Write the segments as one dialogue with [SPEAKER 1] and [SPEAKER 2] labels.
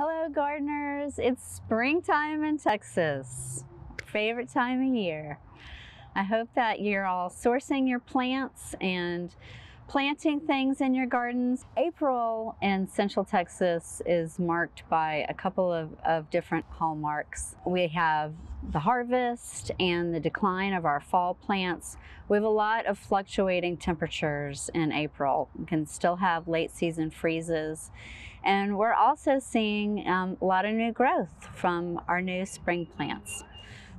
[SPEAKER 1] Hello gardeners, it's springtime in Texas, favorite time of year. I hope that you're all sourcing your plants and planting things in your gardens. April in Central Texas is marked by a couple of, of different hallmarks. We have the harvest and the decline of our fall plants. We have a lot of fluctuating temperatures in April. We can still have late season freezes and we're also seeing um, a lot of new growth from our new spring plants.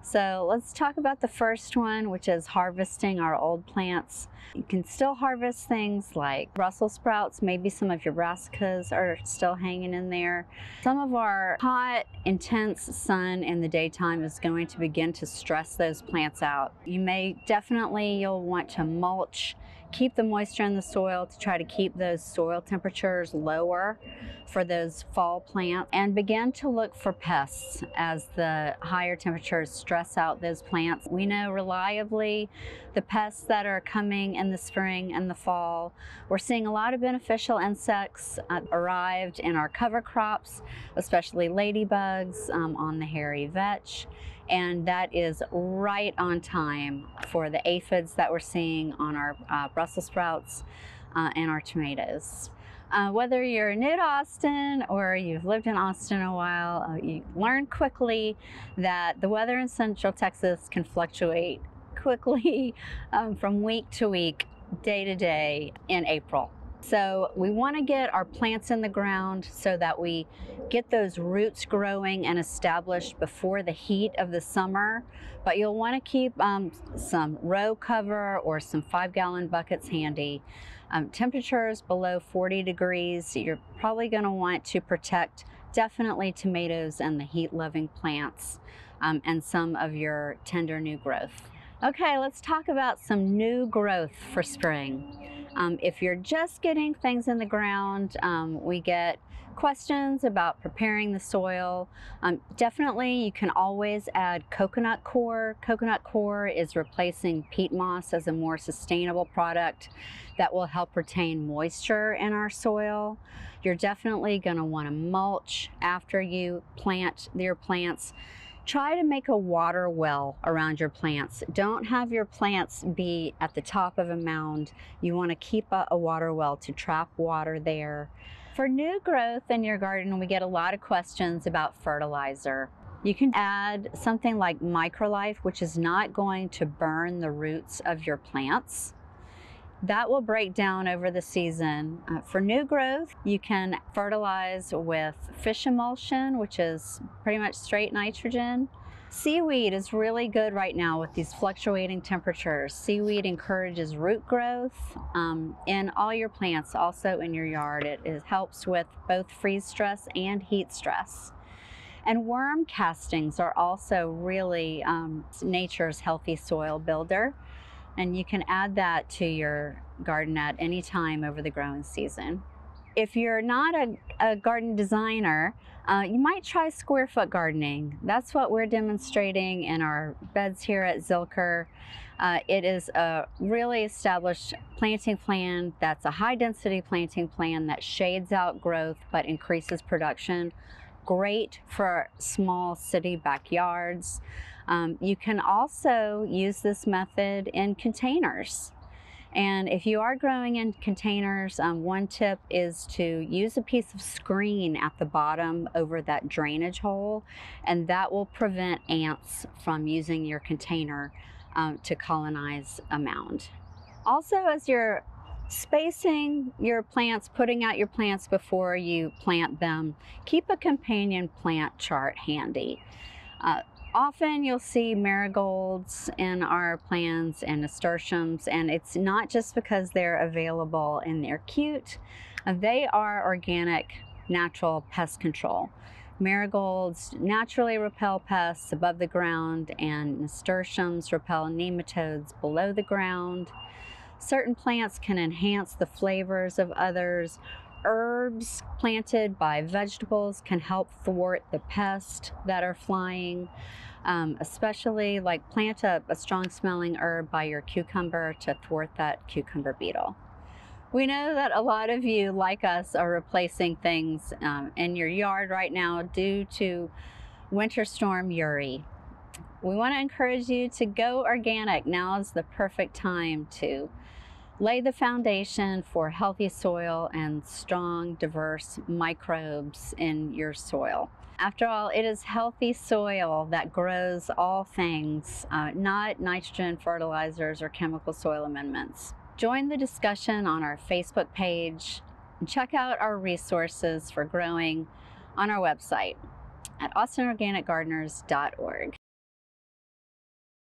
[SPEAKER 1] So let's talk about the first one, which is harvesting our old plants. You can still harvest things like Brussels sprouts, maybe some of your brassicas are still hanging in there. Some of our hot, intense sun in the daytime is going to begin to stress those plants out. You may definitely, you'll want to mulch keep the moisture in the soil to try to keep those soil temperatures lower for those fall plants and begin to look for pests as the higher temperatures stress out those plants. We know reliably the pests that are coming spring and the spring and the fall. We're seeing a lot of beneficial insects uh, arrived in our cover crops, especially ladybugs um, on the hairy vetch. And that is right on time for the aphids that we're seeing on our uh, Brussels sprouts uh, and our tomatoes. Uh, whether you're new to Austin or you've lived in Austin a while, uh, you learn quickly that the weather in Central Texas can fluctuate quickly um, from week to week, day to day in April. So we want to get our plants in the ground so that we get those roots growing and established before the heat of the summer. But you'll want to keep um, some row cover or some five gallon buckets handy. Um, temperatures below 40 degrees, you're probably going to want to protect definitely tomatoes and the heat loving plants um, and some of your tender new growth. Okay, let's talk about some new growth for spring. Um, if you're just getting things in the ground, um, we get questions about preparing the soil. Um, definitely, you can always add coconut core. Coconut core is replacing peat moss as a more sustainable product that will help retain moisture in our soil. You're definitely going to want to mulch after you plant your plants Try to make a water well around your plants. Don't have your plants be at the top of a mound. You want to keep a, a water well to trap water there. For new growth in your garden, we get a lot of questions about fertilizer. You can add something like microlife, which is not going to burn the roots of your plants. That will break down over the season. Uh, for new growth, you can fertilize with fish emulsion, which is pretty much straight nitrogen. Seaweed is really good right now with these fluctuating temperatures. Seaweed encourages root growth um, in all your plants, also in your yard. It, helps with both freeze stress and heat stress. And worm castings are also really um, nature's healthy soil builder. And you can add that to your garden at any time over the growing season. If you're not a, a garden designer, uh, you might try square foot gardening. That's what we're demonstrating in our beds here at Zilker. Uh, it is a really established planting plan that's a high density planting plan that shades out growth but increases production great for small city backyards. Um, you can also use this method in containers. And if you are growing in containers, um, one tip is to use a piece of screen at the bottom over that drainage hole, and that will prevent ants from using your container um, to colonize a mound. Also, as you're Spacing your plants, putting out your plants before you plant them. Keep a companion plant chart handy. Uh, often you'll see marigolds in our plans and nasturtiums, and it's not just because they're available and they're cute. Uh, they are organic, natural pest control. Marigolds naturally repel pests above the ground, and nasturtiums repel nematodes below the ground. Certain plants can enhance the flavors of others. Herbs planted by vegetables can help thwart the pests that are flying, um, especially like plant a, a strong smelling herb by your cucumber to thwart that cucumber beetle. We know that a lot of you, like us, are replacing things um, in your yard right now due to Winter Storm Uri. We want to encourage you to go organic. Now is the perfect time to lay the foundation for healthy soil and strong, diverse microbes in your soil. After all, it is healthy soil that grows all things, uh, not nitrogen fertilizers or chemical soil amendments. Join the discussion on our Facebook page and check out our resources for growing on our website at austinorganicgardeners.org.